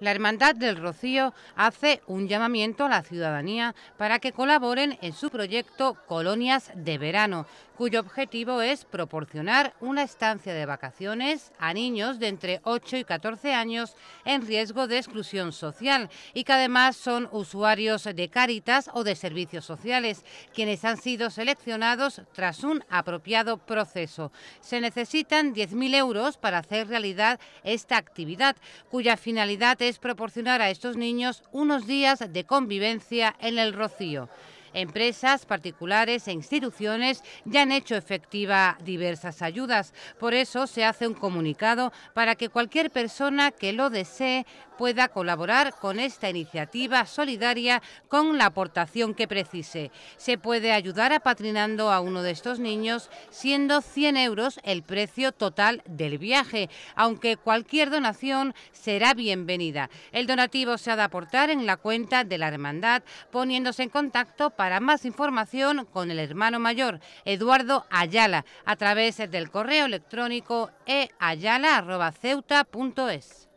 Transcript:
la Hermandad del Rocío hace un llamamiento a la ciudadanía para que colaboren en su proyecto Colonias de Verano, cuyo objetivo es proporcionar una estancia de vacaciones a niños de entre 8 y 14 años en riesgo de exclusión social y que además son usuarios de Cáritas o de servicios sociales, quienes han sido seleccionados tras un apropiado proceso. Se necesitan 10.000 euros para hacer realidad esta actividad, cuya finalidad es es proporcionar a estos niños unos días de convivencia en el Rocío. Empresas, particulares e instituciones ya han hecho efectiva diversas ayudas. Por eso se hace un comunicado para que cualquier persona que lo desee pueda colaborar con esta iniciativa solidaria con la aportación que precise. Se puede ayudar apatrinando a uno de estos niños, siendo 100 euros el precio total del viaje, aunque cualquier donación será bienvenida. El donativo se ha de aportar en la cuenta de la hermandad, poniéndose en contacto para más información con el hermano mayor, Eduardo Ayala, a través del correo electrónico eayala.ceuta.es.